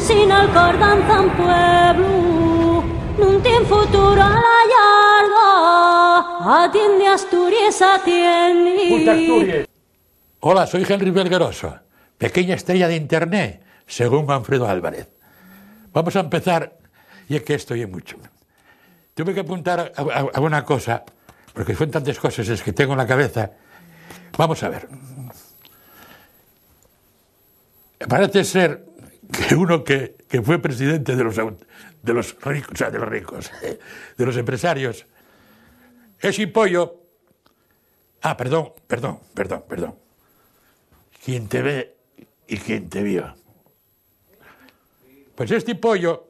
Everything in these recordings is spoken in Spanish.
sin pueblo, nun tiene futuro a la yarda, atiende Asturias, atiende. Hola, soy Henry Belgueroso, pequeña estrella de Internet, según Manfredo Álvarez. Vamos a empezar, y es que estoy mucho. Tuve que apuntar a, una cosa, porque son tantas cosas es que tengo en la cabeza. Vamos a ver. Parece ser que uno que, fue presidente de los, de los ricos, o sea, de los ricos, eh, de los empresarios, es pollo, Ah, perdón, perdón, perdón, perdón. Quien te ve y quien te vio. Pues este pollo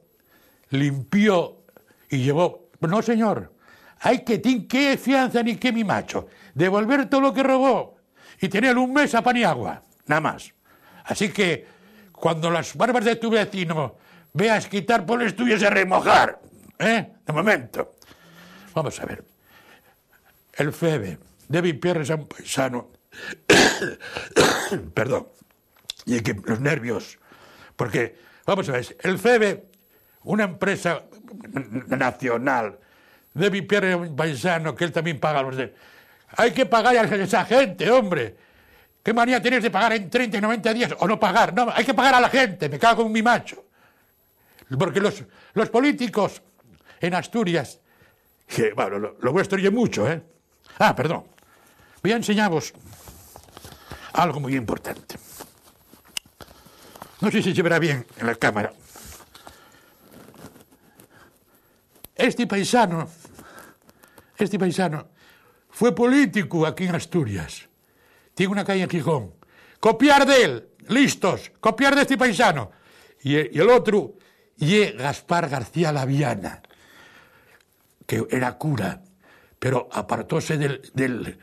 limpió y llevó. No, señor, hay que tin qué fianza ni qué mi macho. Devolver todo lo que robó. Y tener un mes a pan y agua, nada más. Así que cuando las barbas de tu vecino veas quitar, pones tuyos a remojar. ¿eh? De momento. Vamos a ver. El Febe, David Pierre es un paisano. Perdón. Y que los nervios. Porque, vamos a ver, el Febe, una empresa nacional. David Pierre es paisano que él también paga los de. Hay que pagar a esa gente, hombre. ¿Qué manía tienes de pagar en 30 y 90 días o no pagar? No, hay que pagar a la gente, me cago en mi macho. Porque los, los políticos en Asturias, que, bueno, lo, vuestro yo mucho, ¿eh? Ah, perdón. Voy a enseñaros algo muy importante. No sé si se verá bien en la cámara. Este paisano, este paisano, fue político aquí en Asturias tiene una calle en Gijón. Copiar de él, listos, copiar de este paisano. Y, el otro, y Gaspar García Laviana, que era cura, pero apartóse del,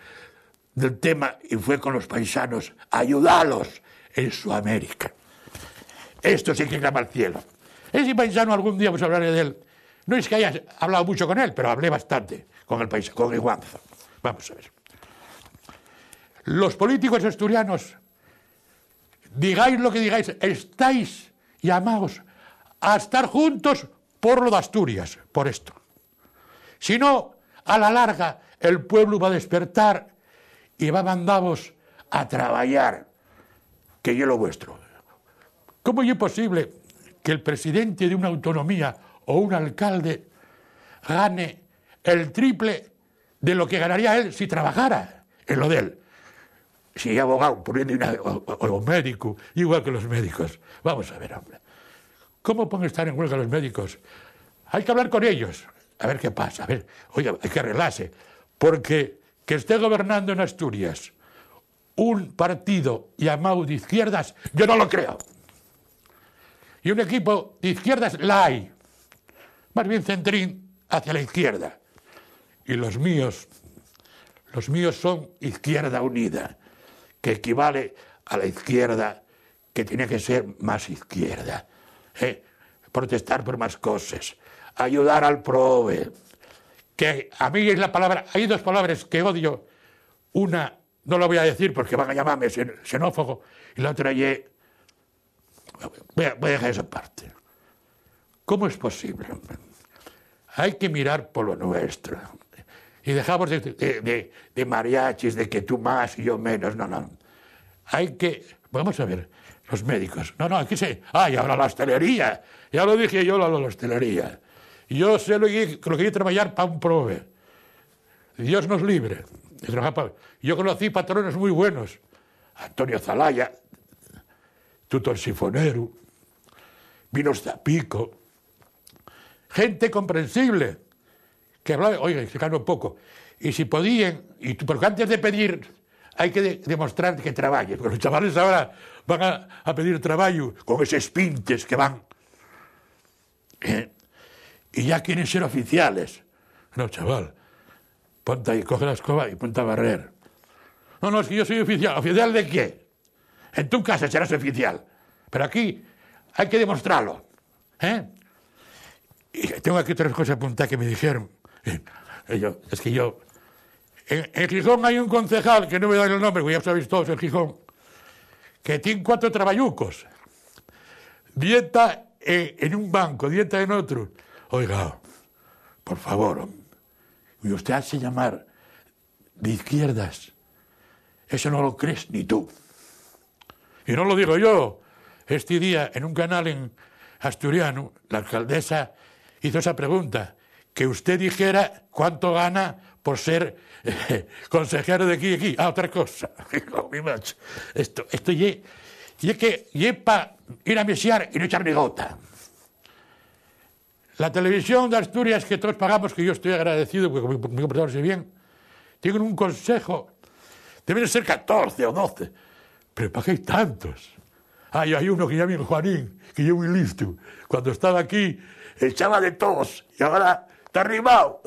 tema y fue con los paisanos a ayudarlos en su América. Esto sí que clama al cielo. Ese paisano algún día pues hablaré de él. No es que haya hablado mucho con él, pero hablé bastante con el paisano, con Iguanza. Vamos a ver. Los políticos asturianos, digáis lo que digáis, estáis llamados a estar juntos por lo de Asturias, por esto. Si no, a la larga, el pueblo va a despertar y va a mandaros a trabajar, que yo lo vuestro. ¿Cómo es posible que el presidente de una autonomía o un alcalde gane el triple de lo que ganaría él si trabajara en lo de él? si es abogado, por o, médico, igual que los médicos. Vamos a ver, hombre. ¿Cómo pueden estar en huelga los médicos? Hay que hablar con ellos, a ver qué pasa, a ver, hay que arreglarse. Porque que esté gobernando en Asturias un partido llamado de izquierdas, yo no lo creo. Y un equipo de izquierdas la hay, más bien centrín hacia la izquierda. Y los míos, los míos son Izquierda Unida, que equivale a la izquierda, que tiene que ser más izquierda. ¿eh? Protestar por más cosas, ayudar al prove. Que a mí es la palabra, hay dos palabras que odio. Una, no la voy a decir porque van a llamarme xenófobo, y la otra, Voy a, voy a dejar esa parte. ¿Cómo es posible? Hay que mirar por lo nuestro y dejamos de, mariachis, de que tú más y yo menos. No, no. Hay que. Vamos a ver, los médicos. No, no, aquí se. ¡Ay, ahora la hostelería! Ya lo dije yo, la, hostelería. Yo sé lo que, lo que trabajar para un prove. Dios nos libre. Yo conocí patrones muy buenos. Antonio Zalaya, Tutor Sifonero, Vinos Zapico. Gente comprensible que hablaba, oiga, explicando un poco. Y si podían, y, porque antes de pedir hay que demostrar que trabajes, porque los chavales ahora van a, pedir trabajo con esos pintes que van. Eh, y ya quieren ser oficiales. No, chaval, ponta ahí, coge la escoba y ponte a barrer. No, no, es que yo soy oficial. ¿Oficial de qué? En tu casa serás oficial. Pero aquí hay que demostrarlo. ¿eh? Y tengo aquí otras cosas apuntadas que me dijeron es que yo... En, Gijón hay un concejal, que no voy a dar el nombre, porque ya sabéis todos en Gijón, que tiene cuatro trabayucos. Dieta en, eh, en un banco, dieta en otro. Oiga, por favor, y usted hace llamar de izquierdas. Eso no lo crees ni tú. Y no lo digo yo. Este día, en un canal en asturiano, la alcaldesa hizo esa pregunta que usted dijera cuánto gana por ser eh, consejero de aquí y aquí. Ah, otra cosa. esto, esto y, es que y para ir a mesiar y no echar gota. La televisión de Asturias que todos pagamos, que yo estoy agradecido porque me comportamos bien, tienen un consejo. Deben ser 14 o 12. Pero ¿para qué hay tantos? Hay, ah, hay uno que llama Juanín, que yo muy listo. Cuando estaba aquí, echaba de todos. Y ahora está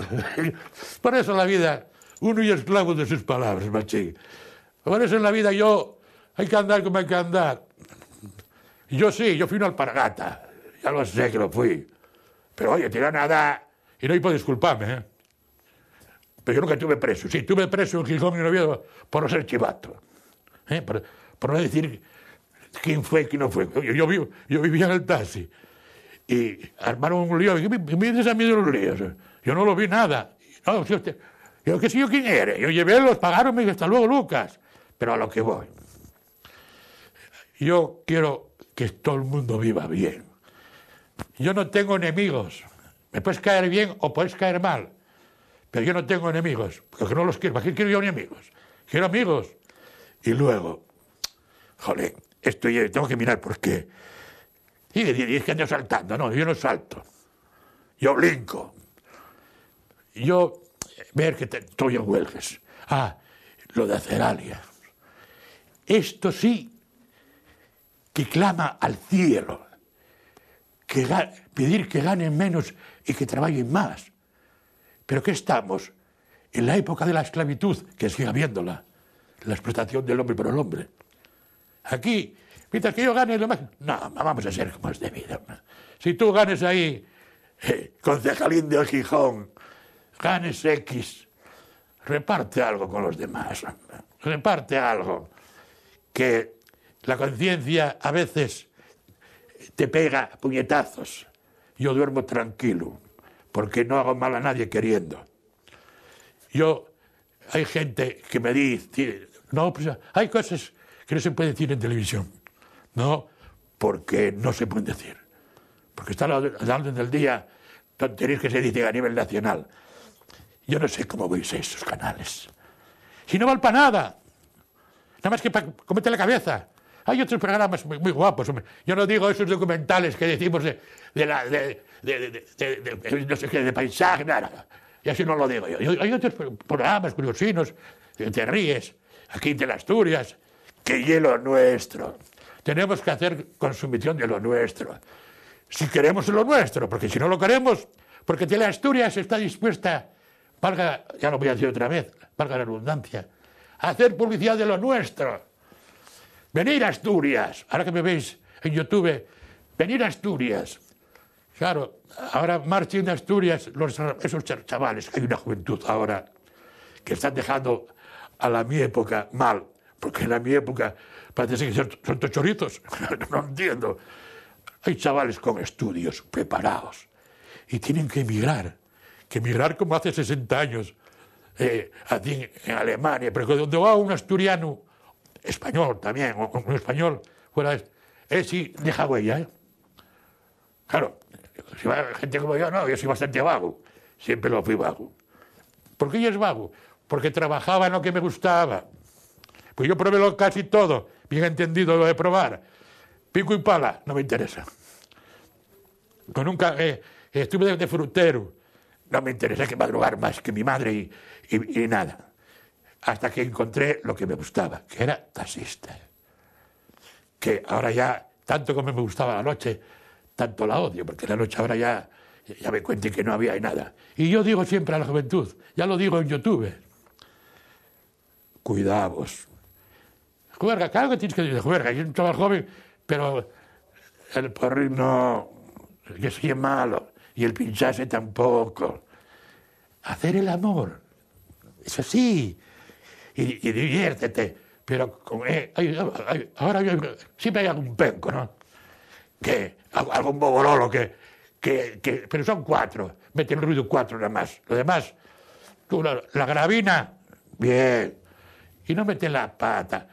Por eso en la vida uno es esclavo de sus palabras, machín. Por eso en la vida yo hay que andar como hay que andar. Yo sí, yo fui una alpargata, ya lo sé que lo fui. Pero oye, tira nada, y no hay por disculparme, ¿eh? Pero yo nunca tuve preso, sí, tuve preso en Gijón y en por no ser chivato, ¿eh? por, no decir quién fue, quién no fue. Yo, yo vivía en el taxi y armaron un lío. ¿Qué me a mí de los líos. Eh, yo no lo vi nada. usted, yo qué sé yo quién eres. Yo llevé, los pagaron, me hasta luego, Lucas. Pero a lo que voy. Yo quiero que todo el mundo viva bien. Yo no tengo enemigos. Me puedes caer bien o puedes caer mal. Pero yo no tengo enemigos, porque no los quiero. ¿Para qué quiero yo enemigos? Quiero amigos. Y luego, jole esto yo tengo que mirar por qué y es que ando saltando. No, yo no salto. Yo brinco. Yo ver que te, estoy en Ah, lo de Aceralia. Esto sí que clama al cielo. Que, pedir que ganen menos y que trabajen más. Pero ¿qué estamos? En la época de la esclavitud, que sigue habiéndola, la explotación del hombre por el hombre. Aquí mientras que yo gane lo más... No, vamos a ser como es debido. Si tú ganes ahí, eh, concejalín de Gijón, ganes X, reparte algo con los demás, reparte algo. Que la conciencia a veces te pega puñetazos. Yo duermo tranquilo, porque no hago mal a nadie queriendo. Yo, hay gente que me dice, no, pues, hay cosas que no se puede decir en televisión. No, porque no se pueden decir. Porque está la orden del día tonterías que se dicen a nivel nacional. Yo no sé cómo veis esos canales. Si no vale para nada. Nada más que para comete la cabeza. Hay otros programas muy, guapos. Yo no digo esos documentales que decimos de, de, de, no sé qué, de paisaje, nada. Y así no lo digo yo. Hay otros programas curiosinos, te ríes, aquí de las Asturias, que hielo nuestro tenemos que hacer consumición de lo nuestro. Si queremos lo nuestro, porque si no lo queremos, porque tiene Asturias está dispuesta, valga, ya lo voy a decir otra vez, valga la redundancia, a hacer publicidad de lo nuestro. Venir a Asturias, ahora que me veis en YouTube, venir a Asturias. Claro, ahora marchen Asturias esos chavales, hay una juventud ahora que están dejando a la mi época mal porque en mi época parece que son, no entiendo. Hay chavales con estudios preparados y tienen que emigrar, que emigrar como hace 60 años eh, en, Alemania, pero donde va un asturiano, español también, o un español fuera, es, eh, sí, deja huella. ¿eh? Claro, si va gente como yo, no, yo soy bastante vago, siempre lo fui vago. ¿Por qué yo es vago? Porque trabajaba en lo que me gustaba. Pues yo probé casi todo, bien entendido lo de probar. Pico y pala, no me interesa. Con nunca eh, estuve de, frutero, no me interesa que madrugar más que mi madre y, nada. Hasta que encontré lo que me gustaba, que era taxista. Que ahora ya, tanto como me gustaba la noche, tanto la odio, porque la noche ahora ya, ya me cuente que no había nada. Y yo digo siempre a la juventud, ya lo digo en YouTube, cuidaos, Juega, claro que tienes que decir juerga, yo chaval joven, pero el porri no, que soy malo, y el pinchase tampoco. Hacer el amor, eso sí, y, diviértete, pero con, eh, ahora siempre hay algún penco, ¿no? Que, algún bobololo que, que, que, pero son cuatro, meten ruido cuatro nada más. Lo demás, tú, la, gravina, bien, y no meten la pata.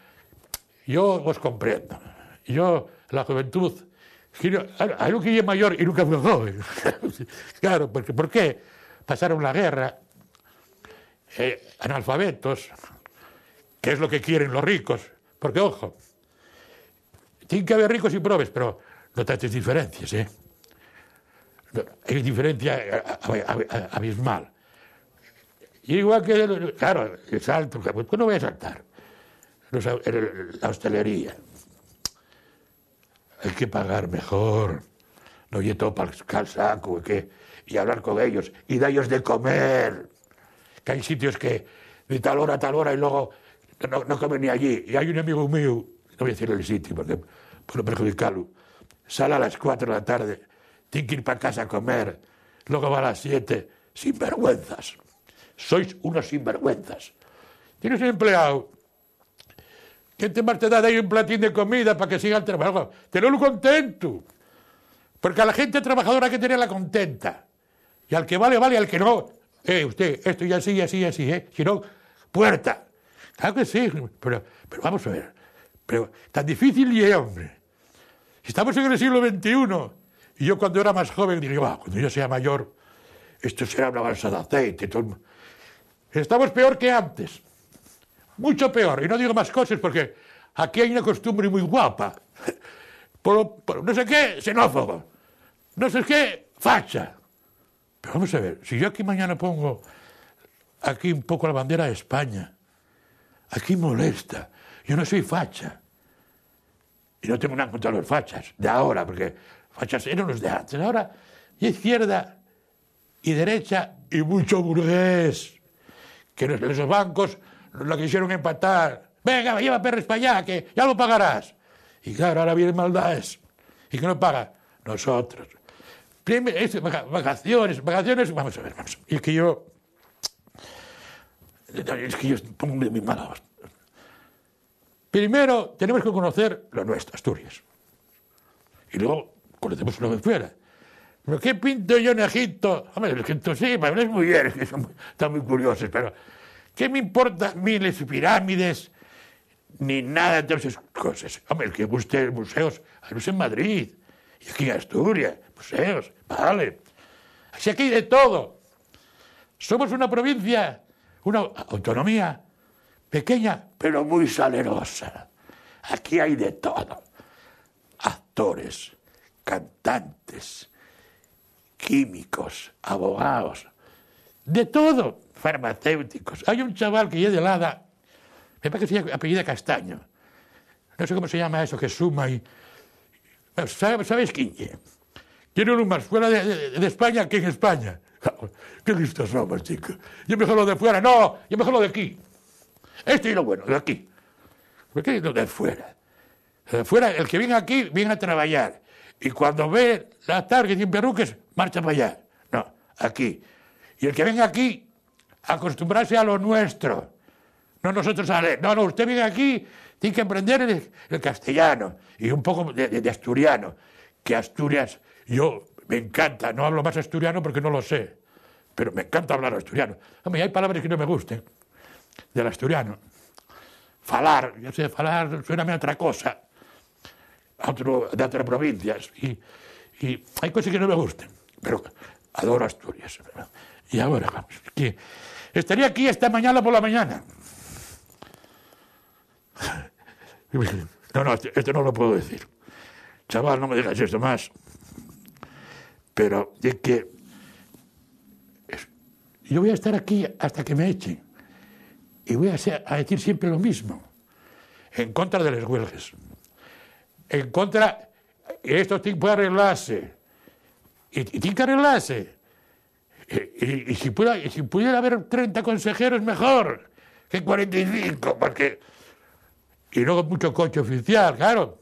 Yo os comprendo. Yo, la juventud, hay un que es mayor y nunca fue joven. claro, porque ¿por qué? Pasaron la guerra, eh, analfabetos, ¿Qué es lo que quieren los ricos. Porque, ojo, tiene que haber ricos y pobres, pero no tantas diferencias, ¿eh? Hay diferencia eh, abismal. Y igual que, claro, el salto, pues, pues no voy a saltar los, la hostelería. Hay que pagar mejor, no oye todo para el saco, y hablar con ellos, y darles de comer. Que hay sitios que de tal hora a tal hora y luego no, no comen ni allí. Y hay un amigo mío, no voy a decir el sitio, porque, por no perjudicarlo, sale a las 4 de la tarde, tiene que ir para casa a comer, luego va a las 7, sinvergüenzas. Sois unos sinvergüenzas. Tienes un empleado ¿Qué este te da de ahí un platín de comida para que siga el trabajo? Tenerlo contento. Porque a la gente trabajadora hay que tenerla contenta. Y al que vale, vale, al que no. Eh, usted, esto y así, y así, y así, ¿eh? Si no, puerta. Claro que sí, pero, pero vamos a ver. Pero tan difícil y eh, hombre. Estamos en el siglo XXI. Y yo cuando era más joven diría, va, cuando yo sea mayor, esto será una balsa de aceite. Todo... Estamos peor que antes mucho peor. Y no digo más cosas porque aquí hay una costumbre muy guapa. no sé qué, xenófobo. No sé qué, facha. Pero vamos a ver, si yo aquí mañana pongo aquí un poco la bandera de España, aquí molesta. Yo no soy facha. Y no tengo nada contra los fachas de ahora, porque fachas eran los de antes. Ahora, y izquierda y derecha y mucho burgués. Que los, los bancos la quisieron empatar. Venga, lleva perros para allá, que ya lo pagarás. Y claro, ahora viene maldades. ¿Y que no paga? Nosotros. Vacaciones, vacaciones, vamos a ver, vamos. Y es que yo. Es que yo pongo de mis manos. Primero tenemos que conocer ...lo nuestro, Asturias. Y luego conocemos lo que fuera. ¿Pero qué pinto yo en Egipto? Hombre, en Egipto sí, para mí es muy bien, están muy curiosos, pero ¿Qué me importan miles y pirámides? Ni nada de esas cosas. Hombre, el que guste museos, hay museos en Madrid, y aquí en Asturias, museos, vale. Así aquí hay de todo. Somos una provincia, una autonomía pequeña, pero muy salerosa. Aquí hay de todo. Actores, cantantes, químicos, abogados, de todo farmacéuticos. Hay un chaval que lleva de Lada, me parece que se apellido Castaño, no sé cómo se llama eso, que suma y... ¿Sabes quién es? Quiero uno más fuera de, España que en España. Qué listos somos, chicos. Yo mejor lo de fuera, no, yo mejor lo de aquí. Esto es lo bueno, de aquí. ¿Por qué lo de fuera? de fuera, el que viene aquí, viene a trabajar. Y cuando ve la tarde sin perruques, marcha para allá. No, aquí. Y el que venga aquí, acostumbrarse a lo nuestro. No nosotros a leer. No, no, usted viene aquí, tiene que aprender el, castellano y un poco de, asturiano. Que Asturias, yo me encanta, no hablo más asturiano porque no lo sé, pero me encanta hablar asturiano. ...hombre, hay palabras que no me gusten del asturiano. Falar, yo sé, falar suena a otra cosa, de otras provincias. Y, hay cosas que no me gustan, pero adoro Asturias. Y ahora, vamos, que Estaría aquí esta mañana por la mañana. No, no, esto este no lo puedo decir. Chaval, no me digas esto más. Pero es que yo voy a estar aquí hasta que me echen. Y voy a, decir siempre lo mismo. En contra de las huelgas. En contra... Esto tiene que arreglarse. y tiene que arreglarse y, si pudiera, si pudiera haber 30 consejeros, mejor que 45, porque... Y luego mucho coche oficial, claro.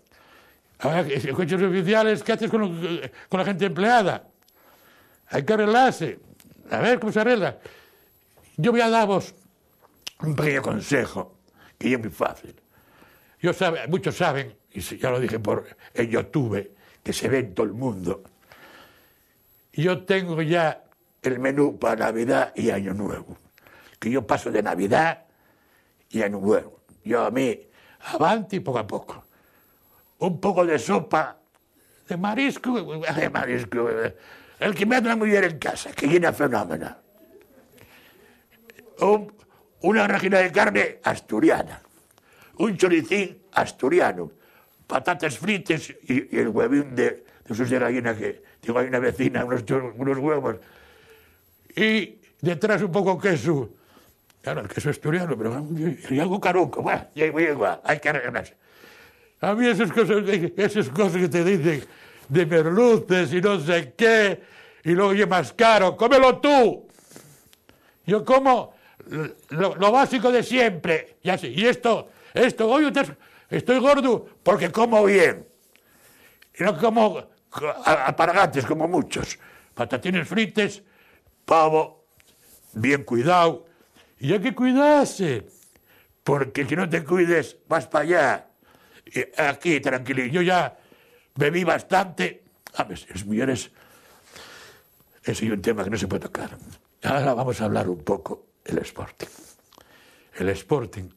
Ahora, coches oficiales, ¿qué haces con, la gente empleada? Hay que arreglarse. A ver cómo se arregla. Yo voy a daros un pequeño consejo, que es muy fácil. Yo sabe, muchos saben, y ya lo dije por el YouTube, que se ve en todo el mundo. Yo tengo ya el menú para Navidad y Año Nuevo. Que yo paso de Navidad y Año Nuevo. Yo a mí, y poco a poco. Un poco de sopa de marisco, de marisco. El que me una mujer en casa, que llena fenómeno. una regina de carne asturiana, un choricín asturiano, patatas fritas y, el huevín de, de sus de que, ...tengo ahí una vecina, unos, unos huevos y detrás un poco queso. Claro, el queso asturiano, pero y algo caruco, bueno, hay que arreglarse. A mí esas cosas, esas cosas que te dicen de merluces y no sé qué, y luego es más caro, cómelo tú. Yo como lo, básico de siempre, y así, y esto, esto, hoy estoy gordo porque como bien. Y no como ...aparagates como muchos, patatines frites, pavo bien cuidado. Y hay que cuidarse, porque si no te cuides, vas para allá. aquí, tranquilo. Yo ya bebí bastante. A ver, millones, ese es un tema que no se puede tocar. Ahora vamos a hablar un poco del Sporting. El Sporting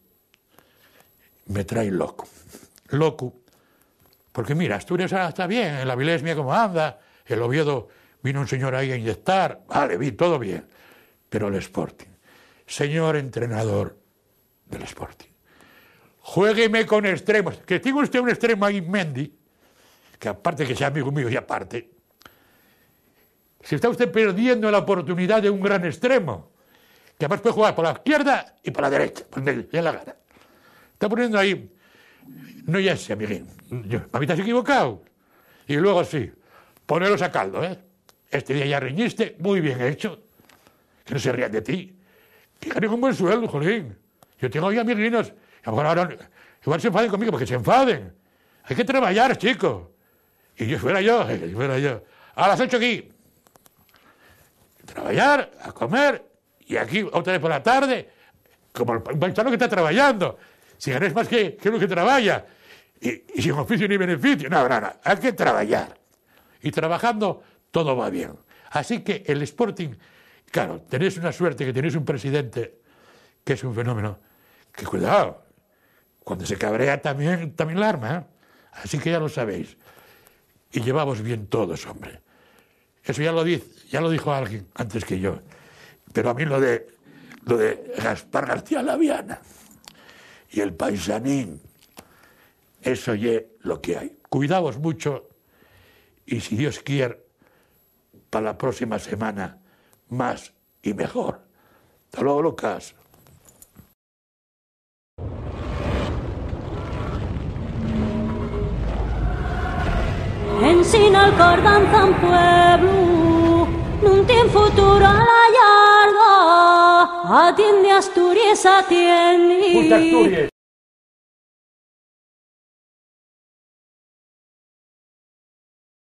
me trae loco. Loco, porque mira, Asturias está bien, el la mía, como anda, el Oviedo Vino un señor ahí a inyectar, vale, vi todo bien. Pero el Sporting, señor entrenador del Sporting, juégueme con extremos. Que tengo usted un extremo ahí, Mendy, que aparte que sea amigo mío y aparte, si está usted perdiendo la oportunidad de un gran extremo, que además puede jugar por la izquierda y por la derecha, donde le la gana. Está poniendo ahí, no ya sé, amiguín, mí te has equivocado. Y luego sí, poneros a caldo, ¿eh? Este día ya riñiste... muy bien hecho. Que no se rían de ti. ...que ganes un buen sueldo, jolín. Yo tengo ya mis niños. A lo mejor ahora igual se enfaden conmigo, porque se enfaden. Hay que trabajar, chicos. Y yo fuera yo, y fuera yo. A las ocho aquí. Trabajar, a comer, y aquí otra vez por la tarde, como el paisano que está trabajando. Si ganas más que, que lo que trabaja. Y, y sin oficio ni beneficio. No, no, no. Hay que trabajar. Y trabajando todo va bien. Así que el Sporting, claro, tenéis una suerte que tenéis un presidente que es un fenómeno, que cuidado, cuando se cabrea también, también la arma, ¿eh? así que ya lo sabéis. Y llevamos bien todos, hombre. Eso ya lo, dice, ya lo dijo alguien antes que yo. Pero a mí lo de, lo de Gaspar García Laviana y el paisanín, eso ya lo que hay. Cuidaos mucho y si Dios quiere, para la próxima semana más y mejor. Hasta luego, Lucas. Ensinal tan pueblo, nun tiene futuro a la yarda, atiende Asturias, atiende. Punta